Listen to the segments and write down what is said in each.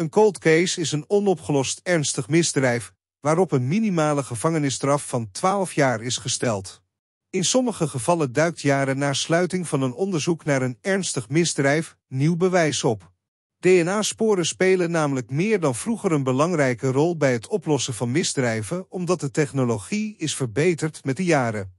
Een cold case is een onopgelost ernstig misdrijf waarop een minimale gevangenisstraf van 12 jaar is gesteld. In sommige gevallen duikt jaren na sluiting van een onderzoek naar een ernstig misdrijf nieuw bewijs op. DNA-sporen spelen namelijk meer dan vroeger een belangrijke rol bij het oplossen van misdrijven, omdat de technologie is verbeterd met de jaren.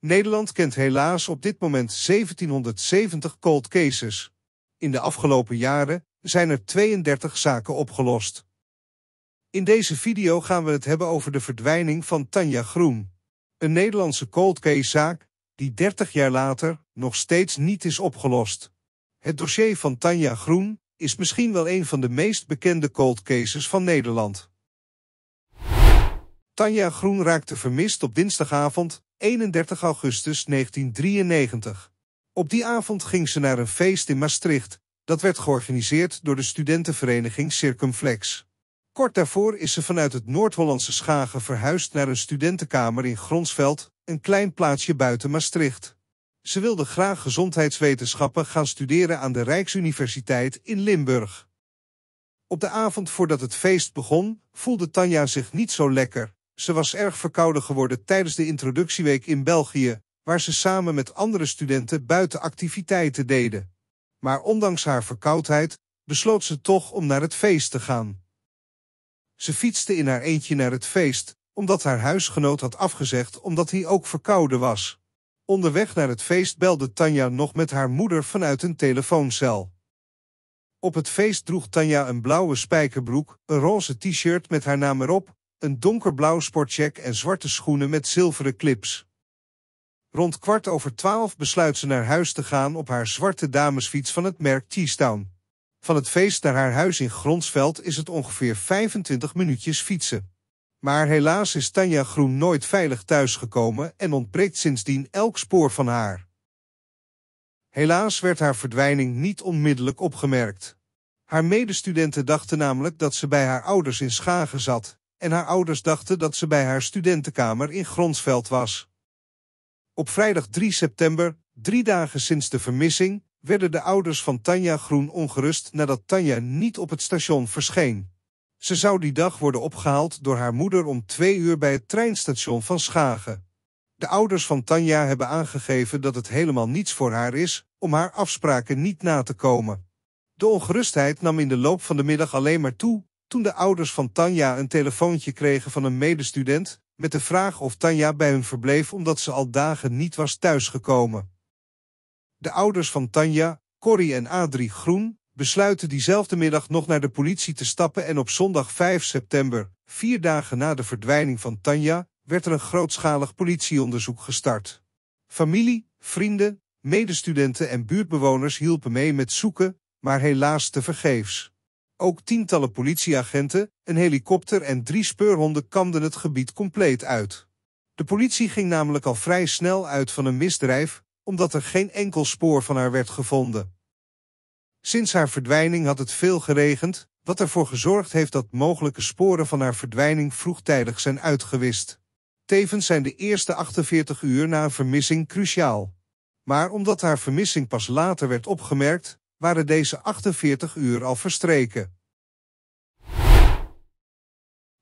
Nederland kent helaas op dit moment 1770 cold cases. In de afgelopen jaren zijn er 32 zaken opgelost. In deze video gaan we het hebben over de verdwijning van Tanja Groen. Een Nederlandse cold case zaak die 30 jaar later nog steeds niet is opgelost. Het dossier van Tanja Groen is misschien wel een van de meest bekende cold cases van Nederland. Tanja Groen raakte vermist op dinsdagavond 31 augustus 1993. Op die avond ging ze naar een feest in Maastricht dat werd georganiseerd door de studentenvereniging Circumflex. Kort daarvoor is ze vanuit het Noord-Hollandse Schagen verhuisd naar een studentenkamer in Gronsveld, een klein plaatsje buiten Maastricht. Ze wilde graag gezondheidswetenschappen gaan studeren aan de Rijksuniversiteit in Limburg. Op de avond voordat het feest begon, voelde Tanja zich niet zo lekker. Ze was erg verkouden geworden tijdens de introductieweek in België, waar ze samen met andere studenten buitenactiviteiten deden maar ondanks haar verkoudheid besloot ze toch om naar het feest te gaan. Ze fietste in haar eentje naar het feest, omdat haar huisgenoot had afgezegd omdat hij ook verkouden was. Onderweg naar het feest belde Tanja nog met haar moeder vanuit een telefooncel. Op het feest droeg Tanja een blauwe spijkerbroek, een roze t-shirt met haar naam erop, een donkerblauw sportcheck en zwarte schoenen met zilveren clips. Rond kwart over twaalf besluit ze naar huis te gaan op haar zwarte damesfiets van het merk Tiestown. Van het feest naar haar huis in Gronsveld is het ongeveer 25 minuutjes fietsen. Maar helaas is Tanja Groen nooit veilig thuisgekomen en ontbreekt sindsdien elk spoor van haar. Helaas werd haar verdwijning niet onmiddellijk opgemerkt. Haar medestudenten dachten namelijk dat ze bij haar ouders in Schagen zat en haar ouders dachten dat ze bij haar studentenkamer in Gronsveld was. Op vrijdag 3 september, drie dagen sinds de vermissing, werden de ouders van Tanja Groen ongerust nadat Tanja niet op het station verscheen. Ze zou die dag worden opgehaald door haar moeder om twee uur bij het treinstation van Schagen. De ouders van Tanja hebben aangegeven dat het helemaal niets voor haar is om haar afspraken niet na te komen. De ongerustheid nam in de loop van de middag alleen maar toe toen de ouders van Tanja een telefoontje kregen van een medestudent met de vraag of Tanja bij hun verbleef omdat ze al dagen niet was thuisgekomen. De ouders van Tanja, Corrie en Adrie Groen, besluiten diezelfde middag nog naar de politie te stappen en op zondag 5 september, vier dagen na de verdwijning van Tanja, werd er een grootschalig politieonderzoek gestart. Familie, vrienden, medestudenten en buurtbewoners hielpen mee met zoeken, maar helaas tevergeefs. Ook tientallen politieagenten, een helikopter en drie speurhonden kamden het gebied compleet uit. De politie ging namelijk al vrij snel uit van een misdrijf, omdat er geen enkel spoor van haar werd gevonden. Sinds haar verdwijning had het veel geregend, wat ervoor gezorgd heeft dat mogelijke sporen van haar verdwijning vroegtijdig zijn uitgewist. Tevens zijn de eerste 48 uur na een vermissing cruciaal. Maar omdat haar vermissing pas later werd opgemerkt, waren deze 48 uur al verstreken.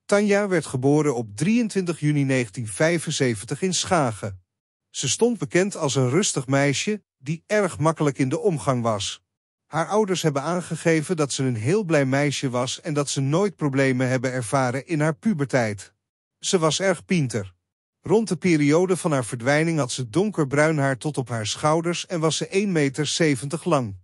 Tanja werd geboren op 23 juni 1975 in Schagen. Ze stond bekend als een rustig meisje die erg makkelijk in de omgang was. Haar ouders hebben aangegeven dat ze een heel blij meisje was en dat ze nooit problemen hebben ervaren in haar puberteit. Ze was erg pinter. Rond de periode van haar verdwijning had ze donkerbruin haar tot op haar schouders en was ze 1,70 meter lang.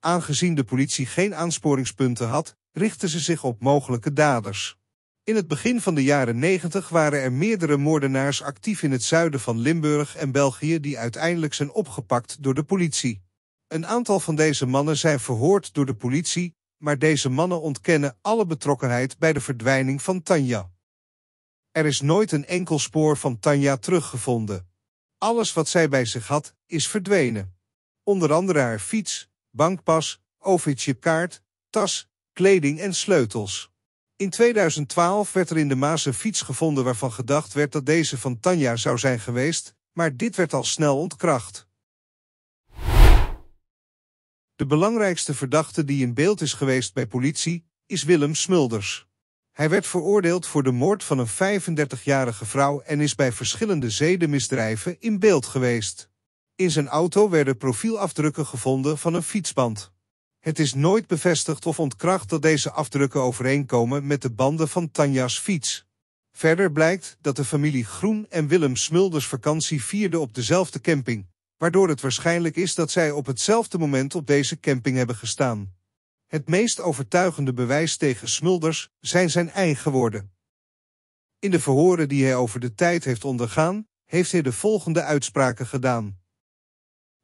Aangezien de politie geen aansporingspunten had, richtten ze zich op mogelijke daders. In het begin van de jaren 90 waren er meerdere moordenaars actief in het zuiden van Limburg en België die uiteindelijk zijn opgepakt door de politie. Een aantal van deze mannen zijn verhoord door de politie, maar deze mannen ontkennen alle betrokkenheid bij de verdwijning van Tanja. Er is nooit een enkel spoor van Tanja teruggevonden. Alles wat zij bij zich had, is verdwenen. Onder andere haar fiets, bankpas, ov tas, kleding en sleutels. In 2012 werd er in de Maas een fiets gevonden waarvan gedacht werd dat deze van Tanja zou zijn geweest, maar dit werd al snel ontkracht. De belangrijkste verdachte die in beeld is geweest bij politie is Willem Smulders. Hij werd veroordeeld voor de moord van een 35-jarige vrouw en is bij verschillende zedenmisdrijven in beeld geweest. In zijn auto werden profielafdrukken gevonden van een fietsband. Het is nooit bevestigd of ontkracht dat deze afdrukken overeenkomen met de banden van Tanja's fiets. Verder blijkt dat de familie Groen en Willem Smulders vakantie vierden op dezelfde camping, waardoor het waarschijnlijk is dat zij op hetzelfde moment op deze camping hebben gestaan. Het meest overtuigende bewijs tegen Smulders zijn zijn eigen woorden. In de verhoren die hij over de tijd heeft ondergaan, heeft hij de volgende uitspraken gedaan.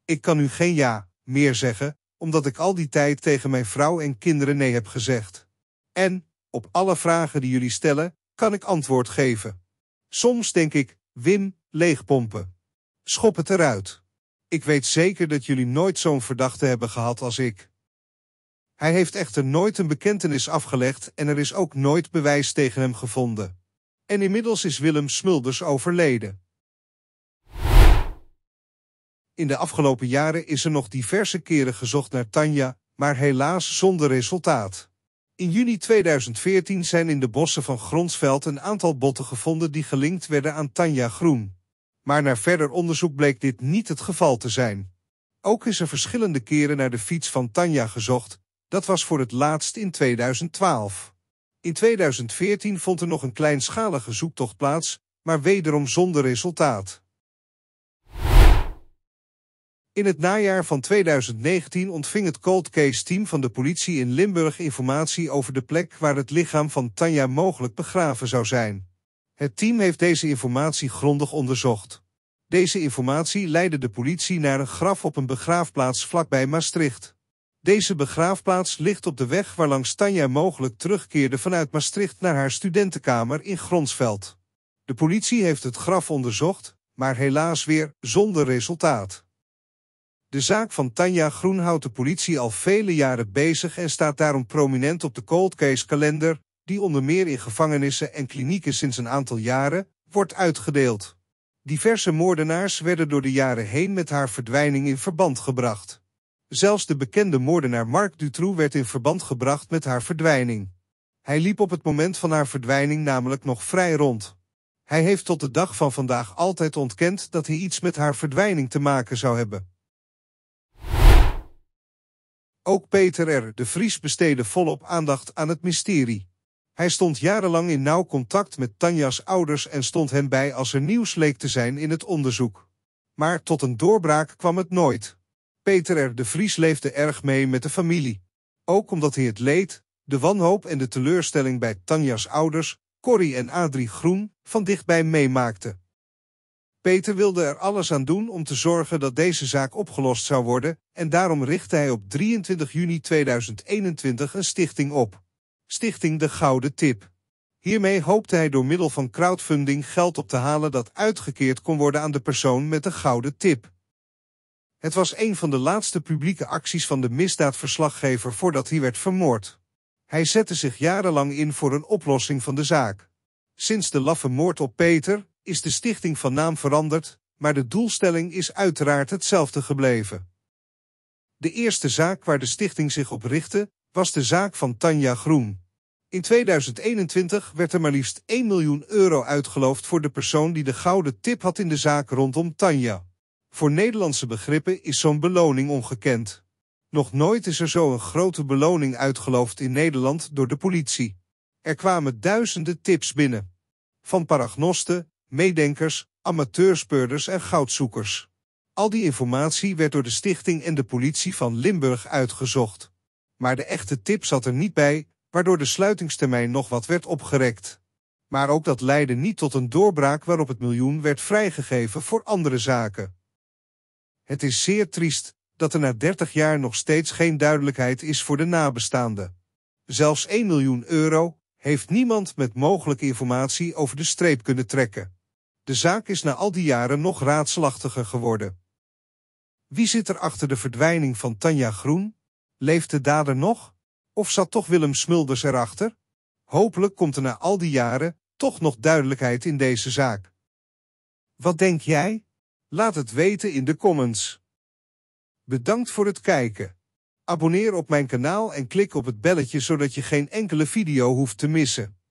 Ik kan u geen ja meer zeggen, omdat ik al die tijd tegen mijn vrouw en kinderen nee heb gezegd. En, op alle vragen die jullie stellen, kan ik antwoord geven. Soms denk ik, Wim, leegpompen. Schop het eruit. Ik weet zeker dat jullie nooit zo'n verdachte hebben gehad als ik. Hij heeft echter nooit een bekentenis afgelegd en er is ook nooit bewijs tegen hem gevonden. En inmiddels is Willem Smulders overleden. In de afgelopen jaren is er nog diverse keren gezocht naar Tanja, maar helaas zonder resultaat. In juni 2014 zijn in de bossen van Gronsveld een aantal botten gevonden die gelinkt werden aan Tanja Groen. Maar na verder onderzoek bleek dit niet het geval te zijn. Ook is er verschillende keren naar de fiets van Tanja gezocht, dat was voor het laatst in 2012. In 2014 vond er nog een kleinschalige zoektocht plaats, maar wederom zonder resultaat. In het najaar van 2019 ontving het cold case team van de politie in Limburg informatie over de plek waar het lichaam van Tanja mogelijk begraven zou zijn. Het team heeft deze informatie grondig onderzocht. Deze informatie leidde de politie naar een graf op een begraafplaats vlakbij Maastricht. Deze begraafplaats ligt op de weg waarlangs Tanja mogelijk terugkeerde vanuit Maastricht naar haar studentenkamer in Gronsveld. De politie heeft het graf onderzocht, maar helaas weer zonder resultaat. De zaak van Tanja Groen houdt de politie al vele jaren bezig en staat daarom prominent op de cold case kalender, die onder meer in gevangenissen en klinieken sinds een aantal jaren wordt uitgedeeld. Diverse moordenaars werden door de jaren heen met haar verdwijning in verband gebracht. Zelfs de bekende moordenaar Marc Dutroux werd in verband gebracht met haar verdwijning. Hij liep op het moment van haar verdwijning namelijk nog vrij rond. Hij heeft tot de dag van vandaag altijd ontkend dat hij iets met haar verdwijning te maken zou hebben. Ook Peter R. de Vries besteedde volop aandacht aan het mysterie. Hij stond jarenlang in nauw contact met Tanja's ouders en stond hen bij als er nieuws leek te zijn in het onderzoek. Maar tot een doorbraak kwam het nooit. Peter R. de Vries leefde erg mee met de familie. Ook omdat hij het leed, de wanhoop en de teleurstelling bij Tanja's ouders, Corrie en Adrie Groen, van dichtbij meemaakte. Peter wilde er alles aan doen om te zorgen dat deze zaak opgelost zou worden en daarom richtte hij op 23 juni 2021 een stichting op. Stichting De Gouden Tip. Hiermee hoopte hij door middel van crowdfunding geld op te halen dat uitgekeerd kon worden aan de persoon met de gouden tip. Het was een van de laatste publieke acties van de misdaadverslaggever voordat hij werd vermoord. Hij zette zich jarenlang in voor een oplossing van de zaak. Sinds de laffe moord op Peter, is de stichting van naam veranderd, maar de doelstelling is uiteraard hetzelfde gebleven. De eerste zaak waar de stichting zich op richtte, was de zaak van Tanja Groen. In 2021 werd er maar liefst 1 miljoen euro uitgeloofd voor de persoon die de gouden tip had in de zaak rondom Tanja. Voor Nederlandse begrippen is zo'n beloning ongekend. Nog nooit is er zo'n grote beloning uitgeloofd in Nederland door de politie. Er kwamen duizenden tips binnen. Van paragnosten, meedenkers, amateurspeurders en goudzoekers. Al die informatie werd door de stichting en de politie van Limburg uitgezocht. Maar de echte tip zat er niet bij, waardoor de sluitingstermijn nog wat werd opgerekt. Maar ook dat leidde niet tot een doorbraak waarop het miljoen werd vrijgegeven voor andere zaken. Het is zeer triest dat er na 30 jaar nog steeds geen duidelijkheid is voor de nabestaanden. Zelfs 1 miljoen euro heeft niemand met mogelijke informatie over de streep kunnen trekken. De zaak is na al die jaren nog raadslachtiger geworden. Wie zit er achter de verdwijning van Tanja Groen? Leeft de dader nog? Of zat toch Willem Smulders erachter? Hopelijk komt er na al die jaren toch nog duidelijkheid in deze zaak. Wat denk jij? Laat het weten in de comments. Bedankt voor het kijken. Abonneer op mijn kanaal en klik op het belletje zodat je geen enkele video hoeft te missen.